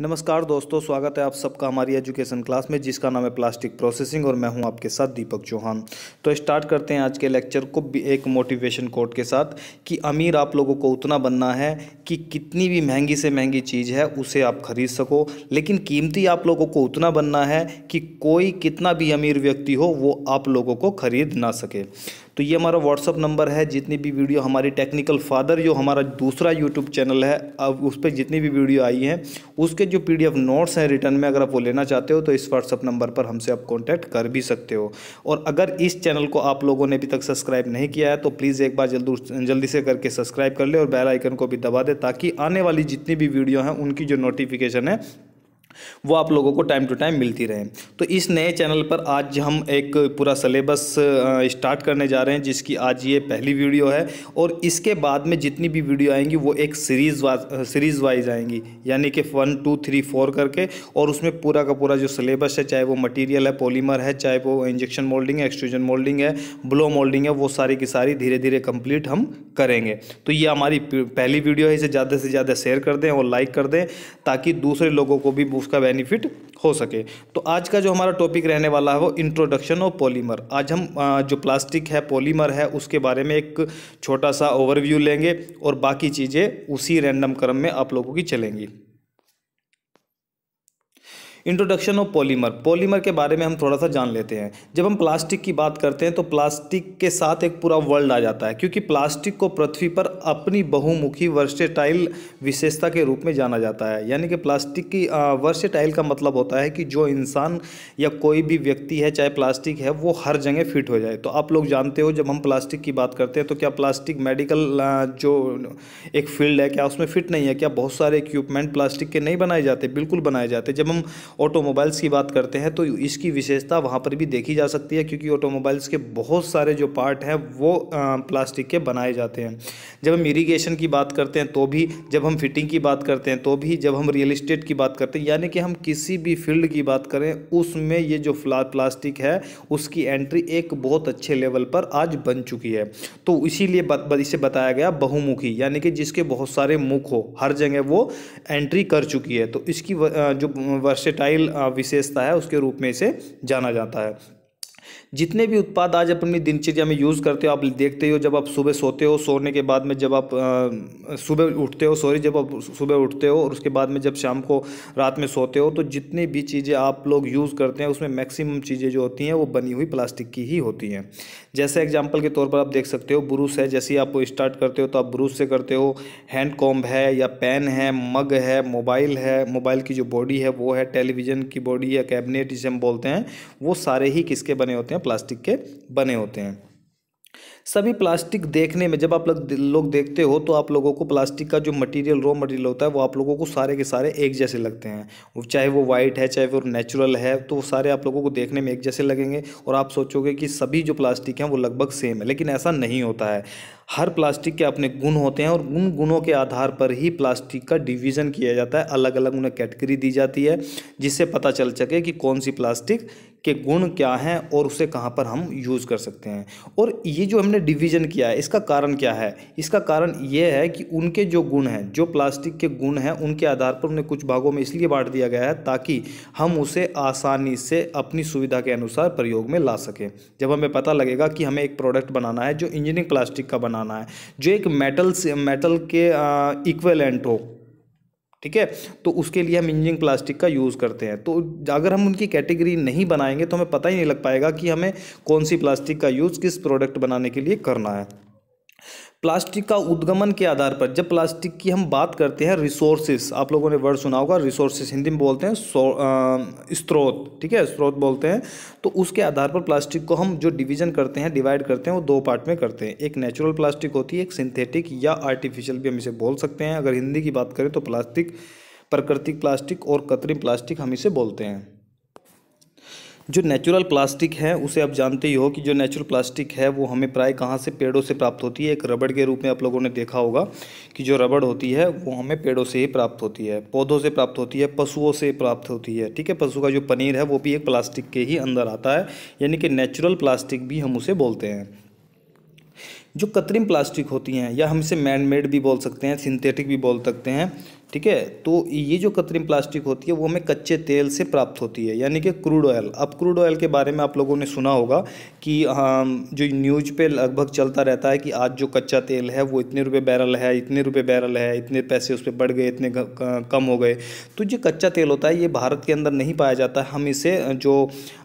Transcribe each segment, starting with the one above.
नमस्कार दोस्तों स्वागत है आप सबका हमारी एजुकेशन क्लास में जिसका नाम है प्लास्टिक प्रोसेसिंग और मैं हूं आपके साथ दीपक चौहान तो स्टार्ट करते हैं आज के लेक्चर को भी एक मोटिवेशन कोट के साथ कि अमीर आप लोगों को उतना बनना है कि कितनी भी महंगी से महंगी चीज़ है उसे आप खरीद सको लेकिन कीमती आप लोगों को उतना बनना है कि कोई कितना भी अमीर व्यक्ति हो वो आप लोगों को खरीद ना सके तो ये हमारा व्हाट्सअप नंबर है जितनी भी वीडियो हमारी टेक्निकल फादर जो हमारा दूसरा यूट्यूब चैनल है अब उस पर जितनी भी वीडियो आई हैं उसके जो पी नोट्स हैं रिटर्न में अगर आप वो लेना चाहते हो तो इस व्हाट्सअप नंबर पर हमसे आप कॉन्टैक्ट कर भी सकते हो और अगर इस चैनल को आप लोगों ने अभी तक सब्सक्राइब नहीं किया है तो प्लीज़ एक बार जल्दी जल्दी से करके सब्सक्राइब कर ले और बेल आइकन को भी दबा दे ताकि आने वाली जितनी भी वीडियो हैं उनकी जो नोटिफिकेशन है वो आप लोगों को टाइम टू टाइम मिलती रहे तो इस नए चैनल पर आज हम एक पूरा सलेबस स्टार्ट करने जा रहे हैं जिसकी आज ये पहली वीडियो है और इसके बाद में जितनी भी वीडियो आएंगी वो एक सीरीज़ सीरीज़ वाइज आएंगी यानी कि वन टू थ्री फोर करके और उसमें पूरा का पूरा जो सलेबस है चाहे वो मटीरियल है पोलीमर है चाहे वो इंजेक्शन मोल्डिंग है एक्सट्रूजन मोल्डिंग है ब्लो मोल्डिंग है वो सारी की सारी धीरे धीरे कंप्लीट हम करेंगे तो ये हमारी पहली वीडियो है इसे ज़्यादा से ज़्यादा शेयर कर दें और लाइक कर दें ताकि दूसरे लोगों को भी उसका बेनिफिट हो सके तो आज का जो हमारा टॉपिक रहने वाला है वो इंट्रोडक्शन ऑफ पॉलीमर आज हम जो प्लास्टिक है पॉलीमर है उसके बारे में एक छोटा सा ओवरव्यू लेंगे और बाकी चीज़ें उसी रैंडम क्रम में आप लोगों की चलेंगी इंट्रोडक्शन ऑफ पॉलीमर पॉलीमर के बारे में हम थोड़ा सा जान लेते हैं जब हम प्लास्टिक की बात करते हैं तो प्लास्टिक के साथ एक पूरा वर्ल्ड आ जाता है क्योंकि प्लास्टिक को पृथ्वी पर अपनी बहुमुखी वर्सेटाइल विशेषता के रूप में जाना जाता है यानी कि प्लास्टिक की वर्सेटाइल का मतलब होता है कि जो इंसान या कोई भी व्यक्ति है चाहे प्लास्टिक है वो हर जगह फिट हो जाए तो आप लोग जानते हो जब हम प्लास्टिक की बात करते हैं तो क्या प्लास्टिक मेडिकल जो एक फील्ड है क्या उसमें फिट नहीं है क्या बहुत सारे इक्विपमेंट प्लास्टिक के नहीं बनाए जाते बिल्कुल बनाए जाते जब हम ऑटोमोबाइल्स की बात करते हैं तो इसकी विशेषता वहाँ पर भी देखी जा सकती है क्योंकि ऑटोमोबाइल्स के बहुत सारे जो पार्ट हैं वो प्लास्टिक के बनाए जाते हैं जब हम इरीगेशन की बात करते हैं तो भी जब हम फिटिंग की बात करते हैं तो भी जब हम रियल इस्टेट की बात करते हैं यानी कि हम किसी भी फील्ड की बात करें उसमें ये जो प्लास्टिक है उसकी एंट्री एक बहुत अच्छे लेवल पर आज बन चुकी है तो इसीलिए इसे बताया गया बहुमुखी यानी कि जिसके बहुत सारे मुख हो हर जगह वो एंट्री कर चुकी है तो इसकी जो वर्सेट रेप्टाइल विशेषता है उसके रूप में इसे जाना जाता है जितने भी उत्पाद आज अपनी दिनचर्या में यूज़ करते हो आप देखते हो जब आप सुबह सोते हो सोने के बाद में जब आप सुबह उठते हो सॉरी जब आप सुबह उठते हो और उसके बाद में जब शाम को रात में सोते हो तो जितनी भी चीज़ें आप लोग यूज़ करते हैं उसमें मैक्सिमम चीज़ें जो होती हैं वो बनी हुई प्लास्टिक की ही होती हैं जैसे एग्जाम्पल के तौर पर आप देख सकते हो ब्रूस है जैसे आप स्टार्ट करते हो तो आप ब्रूस से करते हो हैंड कॉम्ब है या पेन है मग है मोबाइल है मोबाइल की जो बॉडी है वो है टेलीविज़न की बॉडी या कैबिनेट जिसे हम बोलते हैं वो सारे ही किसके बने होते हैं प्लास्टिक के बने होते हैं सभी प्लास्टिक देखने में जब आप लोग देखते हो तो आप लोगों को प्लास्टिक का जो मटेरियल रॉ मटेरियल होता है वो आप लोगों को सारे के सारे एक जैसे लगते हैं चाहे वो वाइट है चाहे वो नेचुरल है तो सारे आप लोगों को देखने में एक जैसे लगेंगे और आप सोचोगे कि सभी जो प्लास्टिक हैं वो लगभग सेम है लेकिन ऐसा नहीं होता है हर प्लास्टिक के अपने गुण होते हैं और उन गुणों के आधार पर ही प्लास्टिक का डिवीज़न किया जाता है अलग अलग उन्हें कैटेगरी दी जाती है जिससे पता चल सके कि कौन सी प्लास्टिक के गुण क्या हैं और उसे कहाँ पर हम यूज़ कर सकते हैं और ये जो हमने डिवीज़न किया है इसका कारण क्या है इसका कारण ये है कि उनके जो गुण हैं जो प्लास्टिक के गुण हैं उनके आधार पर उन्हें कुछ भागों में इसलिए बांट दिया गया है ताकि हम उसे आसानी से अपनी सुविधा के अनुसार प्रयोग में ला सकें जब हमें पता लगेगा कि हमें एक प्रोडक्ट बनाना है जो इंजीनियरिंग प्लास्टिक का बनाना है जो एक मेटल से मेटल के इक्वेलेंट हो ठीक है तो उसके लिए हम इंजिंग प्लास्टिक का यूज़ करते हैं तो अगर हम उनकी कैटेगरी नहीं बनाएंगे तो हमें पता ही नहीं लग पाएगा कि हमें कौन सी प्लास्टिक का यूज़ किस प्रोडक्ट बनाने के लिए करना है प्लास्टिक का उद्गमन के आधार पर जब प्लास्टिक की हम बात करते हैं रिसोर्सेस आप लोगों ने वर्ड सुना होगा रिसोर्सेस हिंदी में बोलते हैं स्रोत ठीक है स्रोत बोलते हैं तो उसके आधार पर प्लास्टिक को हम जो डिवीजन करते हैं डिवाइड करते हैं वो दो पार्ट में करते हैं एक नेचुरल प्लास्टिक होती है एक सिंथेटिक या आर्टिफिशियल भी हम इसे बोल सकते हैं अगर हिंदी की बात करें तो प्लास्टिक प्राकृतिक प्लास्टिक और कृत्रिम प्लास्टिक हम इसे बोलते हैं जो नेचुरल प्लास्टिक है उसे आप जानते ही हो कि जो नेचुरल प्लास्टिक है वो हमें प्राय कहाँ से पेड़ों से प्राप्त होती है एक रबड़ के रूप में आप लोगों ने देखा होगा कि जो रबड़ होती है वो हमें पेड़ों से ही प्राप्त होती है पौधों से प्राप्त होती है पशुओं से प्राप्त होती है ठीक है पशु का जो पनीर है वो भी एक प्लास्टिक के ही अंदर आता है यानी कि नेचुरल प्लास्टिक भी हम उसे बोलते हैं जो कृत्रिम प्लास्टिक होती हैं या हम इसे मैन मेड भी बोल सकते हैं सिंथेटिक भी बोल सकते हैं ठीक है तो ये जो कृत्रिम प्लास्टिक होती है वो हमें कच्चे तेल से प्राप्त होती है यानी कि क्रूड ऑयल अब क्रूड ऑयल के बारे में आप लोगों ने सुना होगा कि हाँ, जो न्यूज़ पे लगभग चलता रहता है कि आज जो कच्चा तेल है वो इतने रुपए बैरल है इतने रुपए बैरल है इतने पैसे उस पर बढ़ गए इतने कम हो गए तो जो कच्चा तेल होता है ये भारत के अंदर नहीं पाया जाता हम इसे जो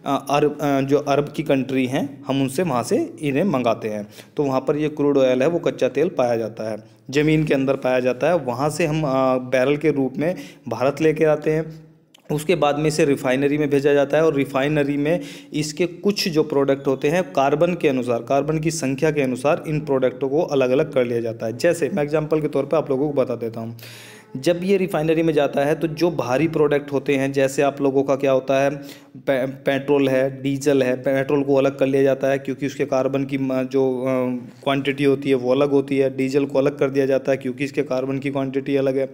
अरब जो अरब की कंट्री हैं हम उनसे वहाँ से इन्हें मंगाते हैं तो वहाँ पर ये क्रूड ऑयल है वो कच्चा तेल पाया जाता है ज़मीन के अंदर पाया जाता है वहाँ से हम बैरल के रूप में भारत लेके आते हैं उसके बाद में इसे रिफाइनरी में भेजा जाता है और रिफाइनरी में इसके कुछ जो प्रोडक्ट होते हैं कार्बन के अनुसार कार्बन की संख्या के अनुसार इन प्रोडक्टों को अलग अलग कर लिया जाता है जैसे मैं एग्जाम्पल के तौर पर आप लोगों को बता देता हूँ जब ये रिफाइनरी में जाता है तो जो भारी प्रोडक्ट होते हैं जैसे आप लोगों का क्या होता है पे, पेट्रोल है डीजल है पेट्रोल को अलग कर लिया जाता है क्योंकि उसके कार्बन की जो क्वांटिटी होती है वो अलग होती है डीजल को अलग कर दिया जाता है क्योंकि इसके कार्बन की क्वांटिटी अलग है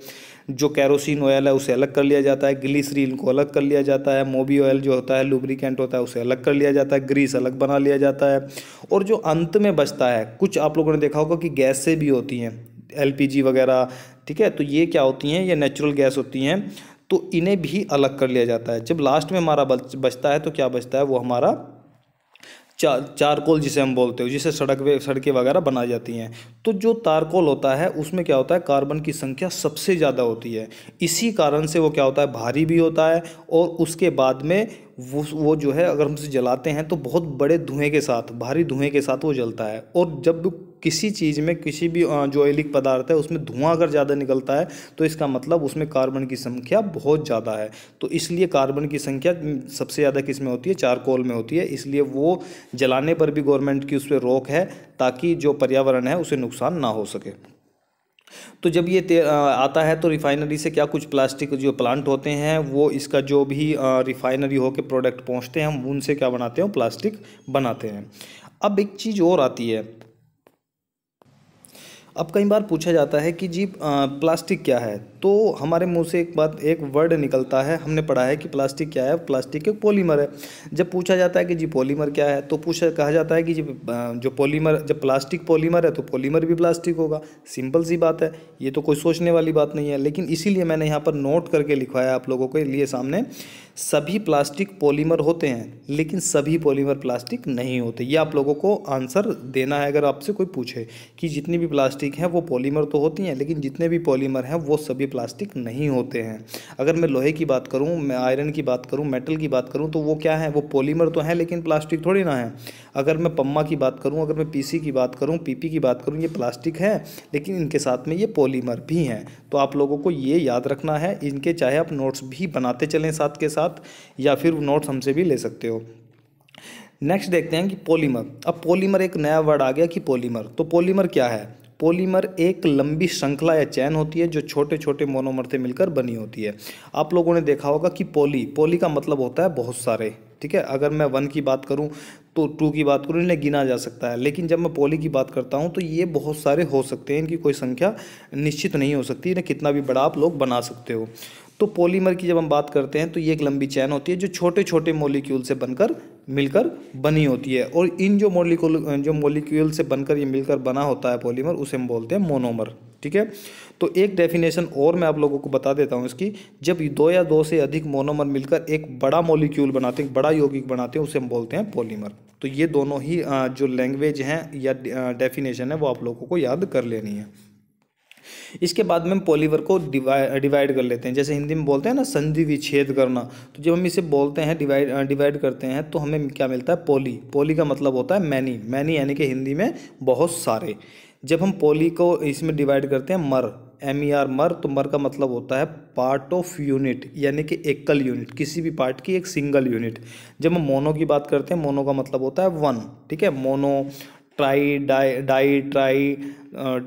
जो कैरोसिन ऑयल है उसे अलग कर लिया जाता है ग्लिसरीन को अलग कर लिया जाता है मोबी ऑयल जो होता है लुब्रिकेंट होता है उसे अलग कर लिया जाता है ग्रीस अलग बना लिया जाता है और जो अंत में बचता है कुछ आप लोगों ने देखा होगा कि गैसें भी होती हैं एलपीजी वगैरह ठीक है तो ये क्या होती हैं ये नेचुरल गैस होती हैं तो इन्हें भी अलग कर लिया जाता है जब लास्ट में हमारा बचता है तो क्या बचता है वो हमारा चा, चारकोल जिसे हम बोलते हो जिसे सड़क वे सड़कें वगैरह बनाई जाती हैं तो जो तारकोल होता है उसमें क्या होता है कार्बन की संख्या सबसे ज़्यादा होती है इसी कारण से वो क्या होता है भारी भी होता है और उसके बाद में वो वो जो है अगर हम उसे जलाते हैं तो बहुत बड़े धुएँ के साथ भारी धुएँ के साथ वो जलता है और जब किसी चीज़ में किसी भी जो ऑयलिक पदार्थ है उसमें धुआं अगर ज़्यादा निकलता है तो इसका मतलब उसमें कार्बन की संख्या बहुत ज़्यादा है तो इसलिए कार्बन की संख्या सबसे ज़्यादा किस में होती है चारकोल में होती है इसलिए वो जलाने पर भी गवर्नमेंट की उस पर रोक है ताकि जो पर्यावरण है उसे नुकसान ना हो सके तो जब ये आता है तो रिफाइनरी से क्या कुछ प्लास्टिक जो प्लांट होते हैं वो इसका जो भी रिफाइनरी होकर प्रोडक्ट पहुंचते हैं हम उनसे क्या बनाते हैं प्लास्टिक बनाते हैं अब एक चीज़ और आती है अब कई बार पूछा जाता है कि जी प्लास्टिक क्या है तो हमारे मुंह से एक बात एक वर्ड निकलता है हमने पढ़ा है कि प्लास्टिक क्या है प्लास्टिक एक पॉलीमर है जब पूछा जाता है कि जी पॉलीमर क्या है तो पूछा कहा जाता है कि जी जो पॉलीमर जब प्लास्टिक पॉलीमर है तो पॉलीमर भी प्लास्टिक होगा सिंपल सी बात है ये तो कोई सोचने वाली बात नहीं है लेकिन इसीलिए मैंने यहाँ पर नोट करके लिखवाया आप लोगों के लिए सामने सभी प्लास्टिक पॉलीमर होते हैं लेकिन सभी पॉलीमर प्लास्टिक नहीं होते ये आप लोगों को आंसर देना है अगर आपसे कोई पूछे कि जितनी भी प्लास्टिक हैं वो पॉलीमर तो होती हैं लेकिन जितने भी पॉलीमर हैं वो सभी प्लास्टिक नहीं होते हैं अगर मैं लोहे की बात करूँ मैं आयरन की बात करूँ मेटल की बात करूँ तो वो क्या है वो पॉलीमर तो हैं लेकिन प्लास्टिक थोड़ी ना है अगर मैं पम्मा की बात करूँ अगर मैं पीसी की बात करूँ पीपी की बात करूँ ये प्लास्टिक है लेकिन इनके साथ में ये पॉलीमर भी हैं तो आप लोगों को ये याद रखना है इनके चाहे आप नोट्स भी बनाते चलें साथ के साथ या फिर नोट्स हमसे भी ले सकते हो नेक्स्ट देखते हैं कि पॉलीमर अब पॉलीमर एक नया वर्ड आ गया कि पॉलीमर तो पॉलीमर क्या है पॉलीमर एक लंबी श्रृंखला या चैन होती है जो छोटे छोटे मोनोमर से मिलकर बनी होती है आप लोगों ने देखा होगा कि पॉली पॉली का मतलब होता है बहुत सारे ठीक है अगर मैं वन की बात करूं तो टू की बात करूं इन्हें गिना जा सकता है लेकिन जब मैं पॉली की बात करता हूं तो ये बहुत सारे हो सकते हैं इनकी कोई संख्या निश्चित नहीं हो सकती इन्हें कितना भी बड़ा आप लोग बना सकते हो तो पॉलीमर की जब हम बात करते हैं तो ये एक लंबी चैन होती है जो छोटे छोटे मोलिक्यूल से बनकर मिलकर बनी होती है और इन जो मोलिकुल जो मोलिक्यूल से बनकर ये मिलकर बना होता है पॉलीमर उसे हम बोलते हैं मोनोमर ठीक है तो एक डेफिनेशन और मैं आप लोगों को बता देता हूँ इसकी जब दो या दो से अधिक मोनोमर मिलकर एक बड़ा मोलिक्यूल बनाते हैं बड़ा यौगिक बनाते हैं उसे हम बोलते हैं पॉलीमर तो ये दोनों ही जो लैंग्वेज हैं या डेफिनेशन है वो आप लोगों को याद कर लेनी है इसके बाद में हम पॉलीवर को डिवाइड कर लेते हैं जैसे हिंदी में बोलते हैं ना संधि विच्छेद करना तो जब हम इसे बोलते हैं डिवाइड डिवाइड करते हैं तो हमें क्या मिलता है पोली पोली का मतलब होता है मैनी मैनी यानी कि हिंदी में बहुत सारे जब हम पोली को इसमें डिवाइड करते हैं मर एम ई आर मर तो मर का मतलब होता है पार्ट ऑफ यूनिट यानी कि एकल यूनिट किसी भी पार्ट की एक सिंगल यूनिट जब हम मोनो की बात करते हैं मोनो का मतलब होता है वन ठीक है mono tri di di tri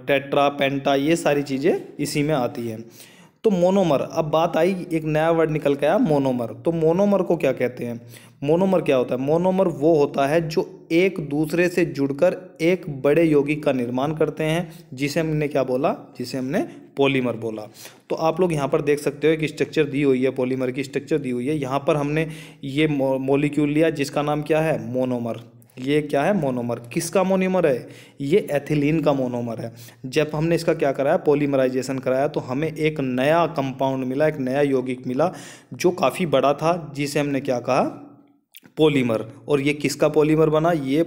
tetra penta ये सारी चीज़ें इसी में आती हैं तो मोनोमर अब बात आई एक नया वर्ड निकल के आया मोनोमर तो मोनोमर को क्या कहते हैं मोनोमर क्या होता है मोनोमर वो होता है जो एक दूसरे से जुड़कर एक बड़े यौगिक का निर्माण करते हैं जिसे हमने क्या बोला जिसे हमने पॉलीमर बोला तो आप लोग यहाँ पर देख सकते हो कि स्ट्रक्चर दी हुई है पॉलीमर की स्ट्रक्चर दी हुई है यहाँ पर हमने ये मोलिक्यूल लिया जिसका नाम क्या है मोनोमर ये क्या है मोनोमर किसका मोनोमर है ये एथिलीन का मोनोमर है जब हमने इसका क्या कराया पोलीमराइजेशन कराया तो हमें एक नया कंपाउंड मिला एक नया यौगिक मिला जो काफ़ी बड़ा था जिसे हमने क्या कहा पॉलीमर और ये किसका पॉलीमर बना ये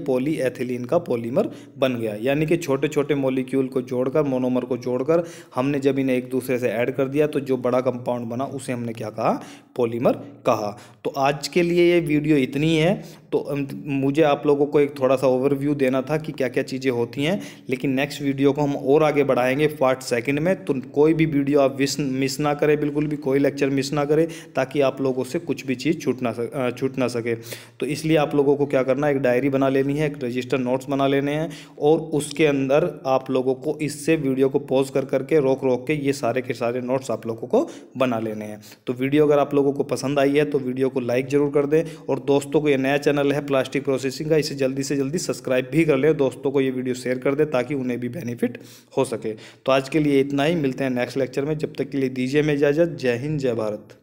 एथिलीन का पॉलीमर बन गया यानी कि छोटे छोटे मॉलिक्यूल को जोड़कर मोनोमर को जोड़कर हमने जब इन्हें एक दूसरे से ऐड कर दिया तो जो बड़ा कंपाउंड बना उसे हमने क्या कहा पॉलीमर कहा तो आज के लिए ये वीडियो इतनी है तो मुझे आप लोगों को एक थोड़ा सा ओवरव्यू देना था कि क्या क्या चीज़ें होती हैं लेकिन नेक्स्ट वीडियो को हम और आगे बढ़ाएंगे पार्ट सेकंड में तो कोई भी वीडियो आप मिस ना करें बिल्कुल भी कोई लेक्चर मिस ना करें ताकि आप लोगों से कुछ भी चीज़ छूट ना सक छूट ना सके तो इसलिए आप लोगों को क्या करना है एक डायरी बना लेनी है एक रजिस्टर नोट्स बना लेने हैं और उसके अंदर आप लोगों को इससे वीडियो को पॉज कर करके रोक रोक के ये सारे के सारे नोट्स आप लोगों को बना लेने हैं तो वीडियो अगर आप लोगों को पसंद आई है तो वीडियो को लाइक ज़रूर कर दें और दोस्तों को ये नया चैनल चैनल है प्लास्टिक प्रोसेसिंग का इसे जल्दी से जल्दी सब्सक्राइब भी कर ले दोस्तों को ये वीडियो शेयर कर दे ताकि उन्हें भी बेनिफिट हो सके तो आज के लिए इतना ही मिलते हैं नेक्स्ट लेक्चर में जब तक के लिए दीजिए मैं इजाज़त जय हिंद जय भारत